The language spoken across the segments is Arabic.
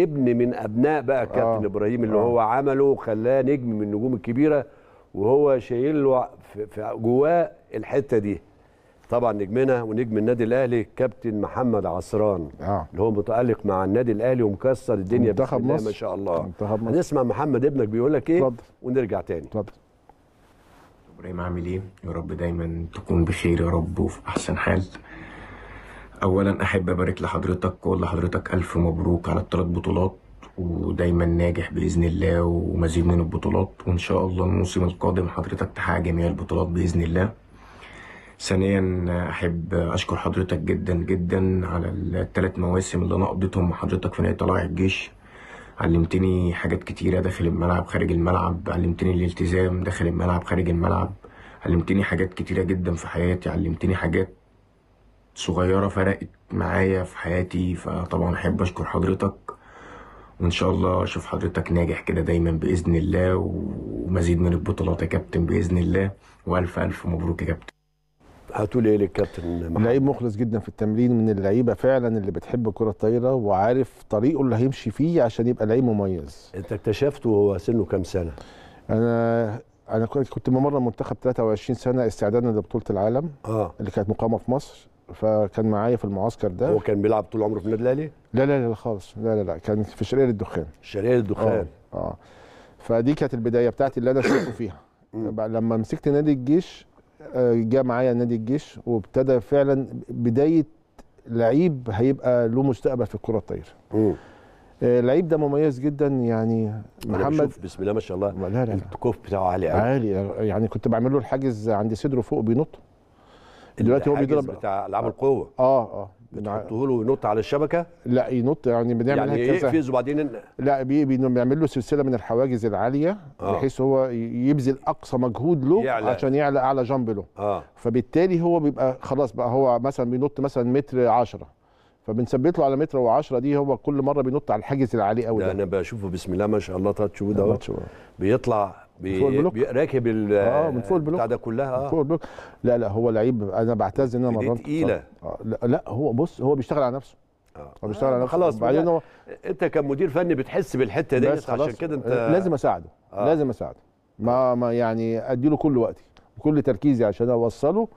ابن من ابناء بقى آه. كابتن آه. ابراهيم اللي آه. هو عمله خلاه نجم من النجوم الكبيره وهو شايل له في جواه الحته دي طبعا نجمنا ونجم النادي الاهلي كابتن محمد عصران آه. اللي هو متالق مع النادي الاهلي ومكسر الدنيا منتخب مصر ما شاء الله منتخب مصر هنسمع محمد ابنك بيقول لك ايه اتفضل ونرجع تاني اتفضل ابراهيم عامل ايه يا رب دايما تكون بخير يا رب وفي احسن حال اولا احب ابارك لحضرتك واقول لحضرتك الف مبروك على الثلاث بطولات ودايما ناجح باذن الله ومزيد من البطولات وان شاء الله الموسم القادم حضرتك تحقق جميع البطولات باذن الله ثانيا احب اشكر حضرتك جدا جدا على الثلاث مواسم اللي انا قضيتهم مع حضرتك في نادي طلائع الجيش علمتني حاجات كتيره داخل الملعب خارج الملعب علمتني الالتزام داخل الملعب خارج الملعب علمتني حاجات كتيره جدا في حياتي علمتني حاجات صغيرة فرقت معايا في حياتي فطبعا أحب أشكر حضرتك وإن شاء الله أشوف حضرتك ناجح كده دايما بإذن الله ومزيد من البطولات يا كابتن بإذن الله وألف ألف مبروك يا كابتن هتقول ايه للكابتن لعيب مخلص جدا في التمرين من اللعيبه فعلا اللي بتحب الكره الطايره وعارف طريقه اللي هيمشي فيه عشان يبقى لعيب مميز انت اكتشفته وهو سنه كام سنه انا انا كنت بمرن منتخب 23 سنه استعدادا لبطوله العالم اه اللي كانت مقامه في مصر فكان معايا في المعسكر ده هو كان بيلعب طول عمره في النادي الاهلي؟ لا لا لا خالص لا لا لا كان في شرقيه للدخان شرقيه للدخان اه, آه. فدي كانت البدايه بتاعتي اللي انا شفته فيها لما مسكت نادي الجيش آه، جه معايا نادي الجيش وابتدى فعلا بدايه لعيب هيبقى له مستقبل في الكره الطايره آه، لعيب ده مميز جدا يعني محمد بسم الله ما شاء الله لا لا الكوف بتاعه عالي قوي عالي آه، يعني كنت بعمل له الحاجز عند صدره فوق بينط دلوقتي هو بيضرب بتاع العاب آه. القوه اه اه بتحطه له وينط على الشبكه لا ينط يعني بنعمل يعني كذا يقفز وبعدين لا بنعمل له سلسله من الحواجز العاليه آه. بحيث هو يبذل اقصى مجهود له يعلى. عشان يعلى اعلى جامب له آه. فبالتالي هو بيبقى خلاص بقى هو مثلا بينط مثلا متر 10 فبنثبت له على متر و10 دي هو كل مره بينط على الحاجز العالي قوي ده, ده انا بشوفه بسم الله ما شاء الله تاتش ده بيطلع بي... فوق البلوك راكب ال اه من فوق البلوك ده كلها اه من فوق البلوك لا لا هو لعيب انا بعتز ان انا مرنت تقيله آه، لا, لا هو بص هو بيشتغل على نفسه اه هو بيشتغل آه على نفسه خلاص بعدين هو انت كمدير فني بتحس بالحته دي عشان كده انت آه، لازم اساعده آه. لازم اساعده ما, ما يعني اديله كل وقتي وكل تركيزي عشان اوصله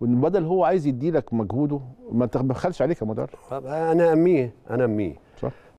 وان بدل هو عايز يديلك مجهوده ما تبخلش عليك يا مدرب انا اميه انا اميه صح